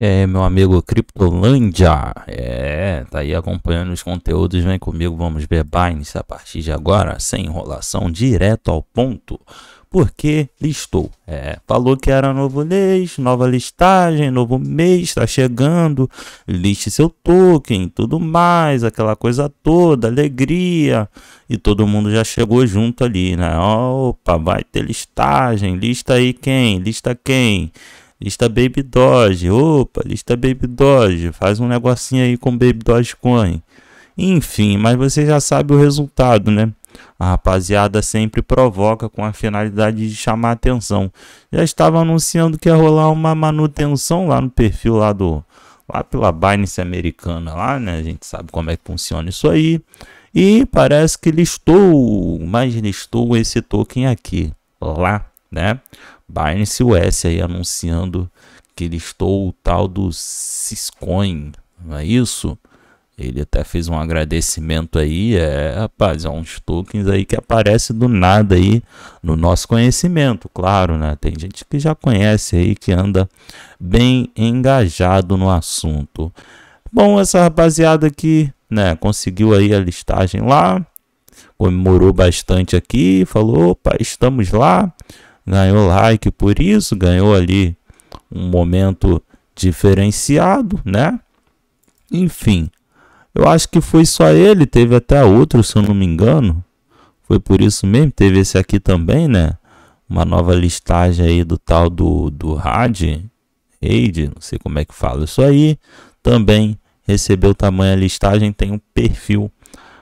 É, meu amigo Criptolândia, é, tá aí acompanhando os conteúdos, vem comigo, vamos ver Binance a partir de agora, sem enrolação, direto ao ponto, porque listou, é, falou que era novo mês, nova listagem, novo mês, tá chegando, liste seu token, tudo mais, aquela coisa toda, alegria, e todo mundo já chegou junto ali, né, opa, vai ter listagem, lista aí quem, lista quem, lista Baby Doge, opa, lista Baby Doge, faz um negocinho aí com Baby Doge Coin. Enfim, mas você já sabe o resultado, né? A rapaziada sempre provoca com a finalidade de chamar atenção. Já estava anunciando que ia rolar uma manutenção lá no perfil lá do lá pela Binance americana lá, né? A gente sabe como é que funciona isso aí. E parece que listou, mas listou esse token aqui, lá, né? Binance US aí anunciando que listou o tal do Ciscoin, não é isso? Ele até fez um agradecimento aí, é, rapaz, é uns tokens aí que aparece do nada aí no nosso conhecimento, claro, né? Tem gente que já conhece aí que anda bem engajado no assunto. Bom, essa rapaziada aqui, né, conseguiu aí a listagem lá, comemorou bastante aqui, falou, opa, estamos lá ganhou like por isso, ganhou ali um momento diferenciado, né? Enfim, eu acho que foi só ele, teve até outro, se eu não me engano. Foi por isso mesmo, teve esse aqui também, né? Uma nova listagem aí do tal do, do RAD, Raid, não sei como é que fala isso aí. Também recebeu a listagem, tem um perfil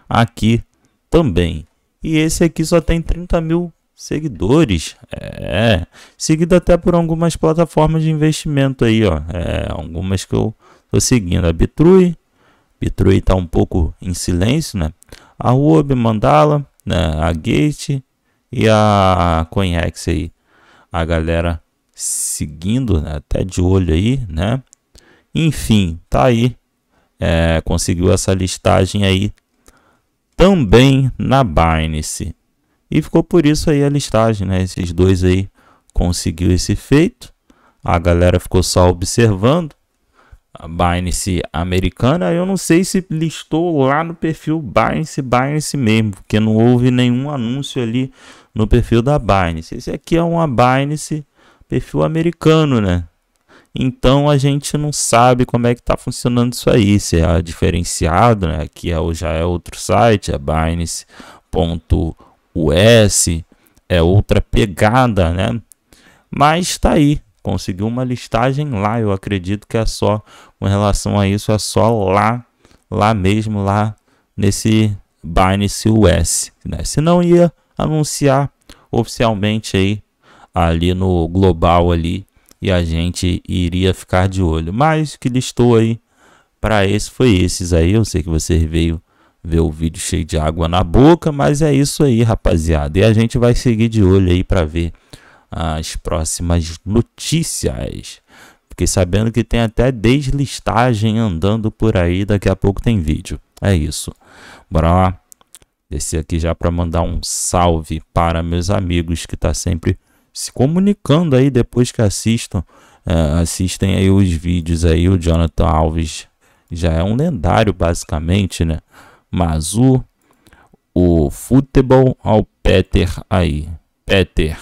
aqui também. E esse aqui só tem 30 mil Seguidores, é. Seguido até por algumas plataformas de investimento aí, ó. É, algumas que eu tô seguindo. A Bitrui, Bitrui tá um pouco em silêncio, né? A Ruobi Mandala, né? a Gate e a CoinEx aí. A galera seguindo, né? até de olho aí, né? Enfim, tá aí. É, conseguiu essa listagem aí também na Binance. E ficou por isso aí a listagem, né? Esses dois aí conseguiu esse feito. A galera ficou só observando. A Binance americana, eu não sei se listou lá no perfil Binance, Binance mesmo, porque não houve nenhum anúncio ali no perfil da Binance. Esse aqui é uma Binance perfil americano, né? Então a gente não sabe como é que está funcionando isso aí, se é diferenciado, né? Aqui é, já é outro site, é Binance.com o S, é outra pegada, né? Mas tá aí, conseguiu uma listagem lá, eu acredito que é só com relação a isso, é só lá, lá mesmo, lá nesse Binance US, né? Se não ia anunciar oficialmente aí ali no global ali e a gente iria ficar de olho. Mas que listou aí para esse foi esses aí, eu sei que você veio ver o vídeo cheio de água na boca, mas é isso aí, rapaziada. E a gente vai seguir de olho aí para ver as próximas notícias. Fiquei sabendo que tem até deslistagem andando por aí, daqui a pouco tem vídeo. É isso. Bora lá. Descer aqui já para mandar um salve para meus amigos que tá sempre se comunicando aí depois que assistam, é, assistem aí os vídeos aí, o Jonathan Alves já é um lendário basicamente, né? Mazu, o futebol ao Peter aí. Peter.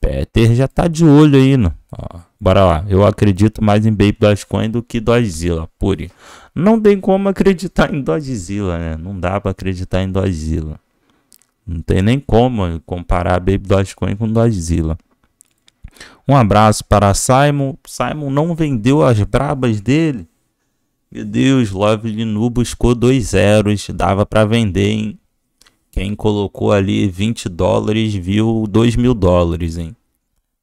Peter já tá de olho aí, né? Ó, bora lá. Eu acredito mais em Baby Dogecoin do que Dogezilla, puri. Não tem como acreditar em Dogezilla, né? Não dá para acreditar em Dogezilla. Não tem nem como comparar Baby Dogecoin com Dogezilla. Um abraço para Simon. Simon não vendeu as brabas dele. Meu Deus, Love Nu buscou dois zeros, dava para vender, hein? Quem colocou ali 20 dólares viu 2 mil dólares, hein?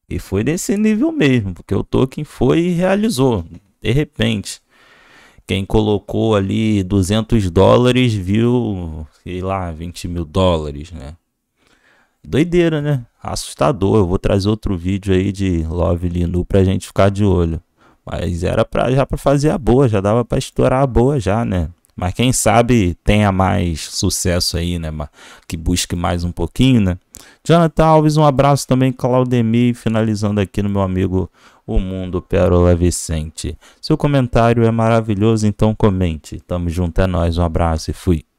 E foi nesse nível mesmo, porque o Tolkien foi e realizou, de repente. Quem colocou ali 200 dólares viu, sei lá, 20 mil dólares, né? Doideira, né? Assustador. Eu vou trazer outro vídeo aí de Love Linu pra gente ficar de olho. Mas era pra, já para fazer a boa, já dava para estourar a boa já, né? Mas quem sabe tenha mais sucesso aí, né? Que busque mais um pouquinho, né? Jonathan Alves, um abraço também, Claudemir. Finalizando aqui no meu amigo O Mundo Pérola Vicente. Seu comentário é maravilhoso, então comente. Tamo junto, é nóis, um abraço e fui.